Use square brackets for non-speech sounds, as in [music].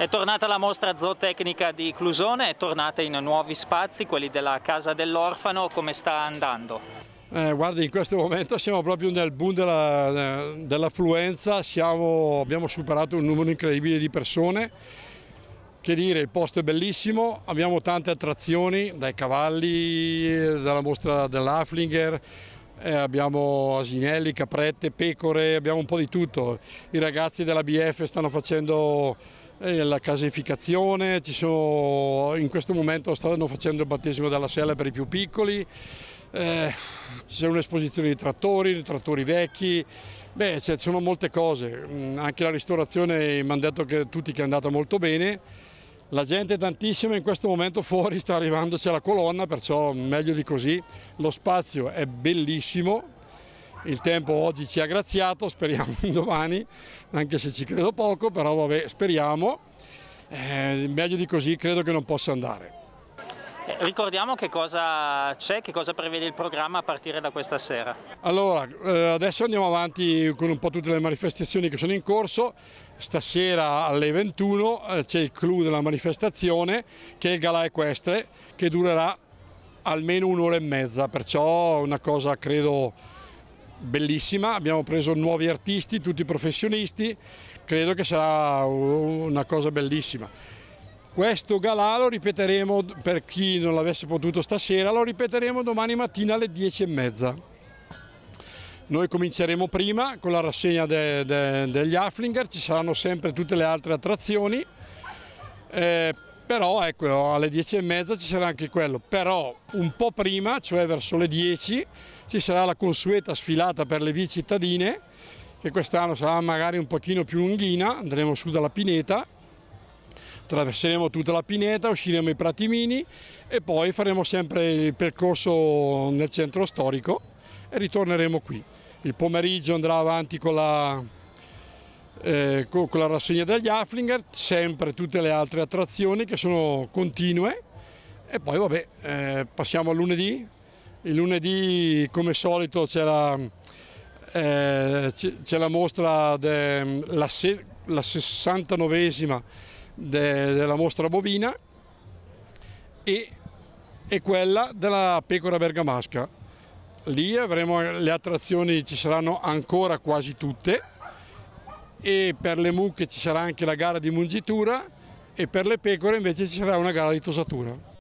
È tornata la mostra zootecnica di Clusone, è tornata in nuovi spazi, quelli della Casa dell'Orfano, come sta andando? Eh, guardi, in questo momento siamo proprio nel boom dell'affluenza, dell abbiamo superato un numero incredibile di persone, che dire, il posto è bellissimo, abbiamo tante attrazioni, dai cavalli, dalla mostra dell'Aflinger, eh, abbiamo asinelli, caprette, pecore, abbiamo un po' di tutto. I ragazzi della BF stanno facendo eh, la casificazione, sono, in questo momento stanno facendo il battesimo della sella per i più piccoli, eh, c'è un'esposizione di trattori, di trattori vecchi, beh, cioè, ci sono molte cose, mm, anche la ristorazione mi hanno detto che tutti che è andata molto bene, la gente è tantissima, in questo momento fuori sta arrivando, c'è la colonna, perciò meglio di così, lo spazio è bellissimo, il tempo oggi ci ha graziato, speriamo [laughs] domani, anche se ci credo poco, però vabbè, speriamo. Eh, meglio di così credo che non possa andare. Eh, ricordiamo che cosa c'è, che cosa prevede il programma a partire da questa sera. Allora, eh, adesso andiamo avanti con un po' tutte le manifestazioni che sono in corso. Stasera alle 21 eh, c'è il clou della manifestazione che è il Gala Equestre che durerà almeno un'ora e mezza, perciò è una cosa credo bellissima, abbiamo preso nuovi artisti, tutti professionisti, credo che sarà una cosa bellissima. Questo galà lo ripeteremo, per chi non l'avesse potuto stasera, lo ripeteremo domani mattina alle 10 e mezza. Noi cominceremo prima con la rassegna de, de, degli Afflinger, ci saranno sempre tutte le altre attrazioni. Eh, però ecco alle 10 e mezza ci sarà anche quello, però un po' prima, cioè verso le 10, ci sarà la consueta sfilata per le vie cittadine, che quest'anno sarà magari un pochino più lunghina, andremo su dalla pineta, attraverseremo tutta la pineta, usciremo i pratimini e poi faremo sempre il percorso nel centro storico e ritorneremo qui. Il pomeriggio andrà avanti con la eh, con, la rassegna degli Afflinger, sempre tutte le altre attrazioni che sono continue e poi vabbè eh, passiamo al lunedì, il lunedì come solito c'è la, eh, la, mostra, de, la, 69esima de, della mostra bovina e, e quella della pecora bergamasca. Lì avremo le attrazioni, ci saranno ancora quasi tutte e per le mucche ci sarà anche la gara di mungitura e per le pecore invece ci sarà una gara di tosatura.